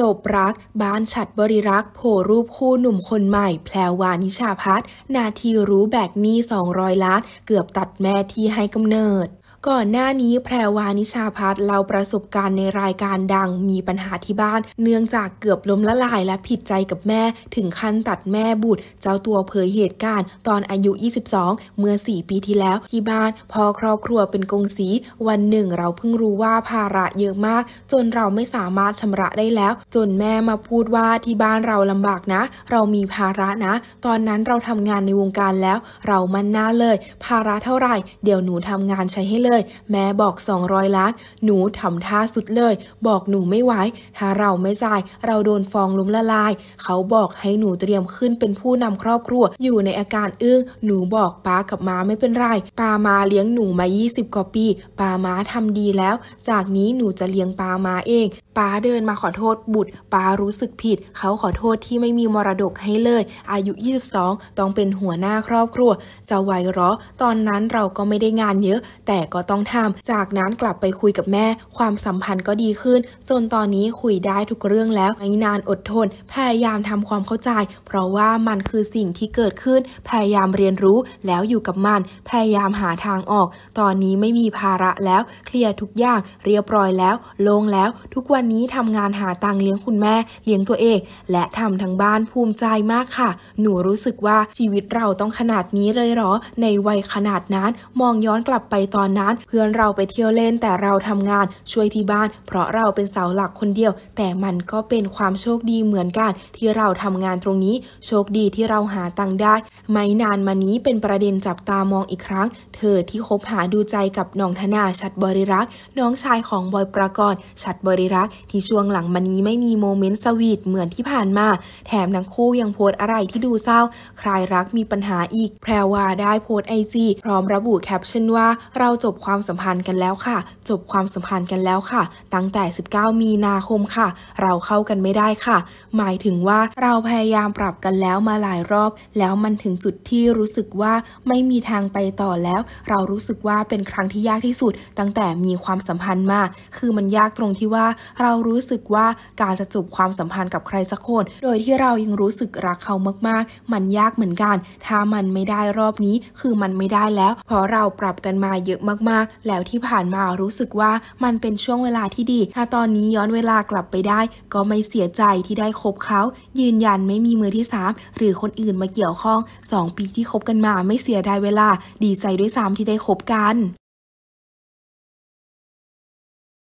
จบรักบ้านฉัดบริรักษ์โผรูปคู่หนุ่มคนใหม่ แพลวานิชาพัฒนาทีรู้แบกหนี้200ล้านเกือบตัดแม่ที่ให้กำเนิดก่อนหน้านี้แพรวานิชาพัฒน์เราประสบการณ์ในรายการดัง มีปัญหาที่บ้านเนื่องจากเกือบล้มละลายและผิดใจกับแม่ ถึงขั้นตัดแม่บุตร เจ้าตัวเผยเหตุการณ์ ตอนอายุ 22 เมื่อ 4 ปีที่แล้ว ที่บ้านพอครอบครัวเป็นกงสี วันหนึ่งเราเพิ่งรู้ว่าภาระเยอะมาก จนเราไม่สามารถชำระได้แล้ว จนแม่มาพูดว่าที่บ้านเราลำบากนะ เรามีภาระนะ ตอนนั้นเราทำงานในวงการแล้วเรามันหน้าเลย ภาระเท่าไหร่ เดี๋ยวหนูทำงานใช้ให้เลยแม่บอก200ล้านหนูทำท่าสุดเลย บอกหนูไม่ไหวถ้าเราไม่จ่าย เราโดนฟ้องล้มละลาย เขาบอกให้หนูเตรียมขึ้นเป็นผู้นำครอบครัว อยู่ในอาการอึ้งหนูบอกป้ากับม้าไม่เป็นไรป้ามาเลี้ยงหนูมา20กว่าปีป้าม้าทำดีแล้ว จากนี้หนูจะเลี้ยงป้ามาเองป้าเดินมาขอโทษบุตรป้ารู้สึกผิด เขาขอโทษที่ไม่มีมรดกให้เลย อายุ 22 ต้องเป็นหัวหน้าครอบครัวจะไหวหรอตอนนั้นเราก็ไม่ได้งานเยอะแต่ก็็ต้องทำจากนั้นกลับไปคุยกับแม่ ความสัมพันธ์ก็ดีขึ้น จนตอนนี้คุยได้ทุกเรื่องแล้ว ไม่นานอดทน พยายามทำความเข้าใจ เพราะว่ามันคือสิ่งที่เกิดขึ้น พยายามเรียนรู้ แล้วอยู่กับมัน พยายามหาทางออก ตอนนี้ไม่มีภาระแล้ว เคลียร์ทุกอย่าง เรียบร้อยแล้ว ลงแล้ว ทุกวันนี้ทำงานหาตังเลี้ยงคุณแม่ เลี้ยงตัวเอง และทำทั้งบ้านภูมิใจมากค่ะ หนูรู้สึกว่าชีวิตเราต้องขนาดนี้เลยหรอ ในวัยขนาดนั้น มองย้อนกลับไปตอนนั้นานเพื่อนเราไปเที่ยวเล่นแต่เราทำงานช่วยที่บ้าน เพราะเราเป็นเสาหลักคนเดียว แต่มันก็เป็นความโชคดีเหมือนกัน ที่เราทำงานตรงนี้โชคดีที่เราหาตังได้ ไม่นานมานี้เป็นประเด็นจับตามองอีกครั้ง เธอที่คบหาดูใจกับ น้องธนาชัดบริรักษ์น้องชายของบอยประกรณ์ชัดบริรักษ์ที่ช่วงหลังมานี้ไม่มีโมเมนต์สวีทเหมือนที่ผ่านมา แถมทั้งคู่ยังโพสอะไรที่ดูเศร้าใครรักมีปัญหาอีก แพรวาได้โพสไอจีพร้อมระบุแคปชั่นว่า เราจบความสัมพันธ์กันแล้วค่ะ จบความสัมพันธ์กันแล้วค่ะ ตั้งแต่ 19 มีนาคมค่ะ เราเข้ากันไม่ได้ค่ะ หมายถึงว่าเราพยายามปรับกันแล้วมาหลายรอบ แล้วมันถึงจุดที่รู้สึกว่าไม่มีทางไปต่อแล้ว เรารู้สึกว่าเป็นครั้งที่ยากที่สุด ตั้งแต่มีความสัมพันธ์มา คือมันยากตรงที่ว่าเรารู้สึกว่าการจะจบความสัมพันธ์กับใครสักคน โดยที่เรายังรู้สึกรักเขามากๆ มันยากเหมือนกัน ถ้ามันไม่ได้รอบนี้ คือมันไม่ได้แล้ว เพราะเราปรับกันมาเยอะมากมากๆแล้วที่ผ่านมารู้สึกว่ามันเป็นช่วงเวลาที่ดี ถ้าตอนนี้ย้อนเวลากลับไปได้ ก็ไม่เสียใจที่ได้คบเขา ยืนยันไม่มีมือที่ 3 หรือคนอื่นมาเกี่ยวข้อง 2 ปีที่คบกันมาไม่เสียดายเวลาดีใจด้วยซ้ำที่ได้คบกัน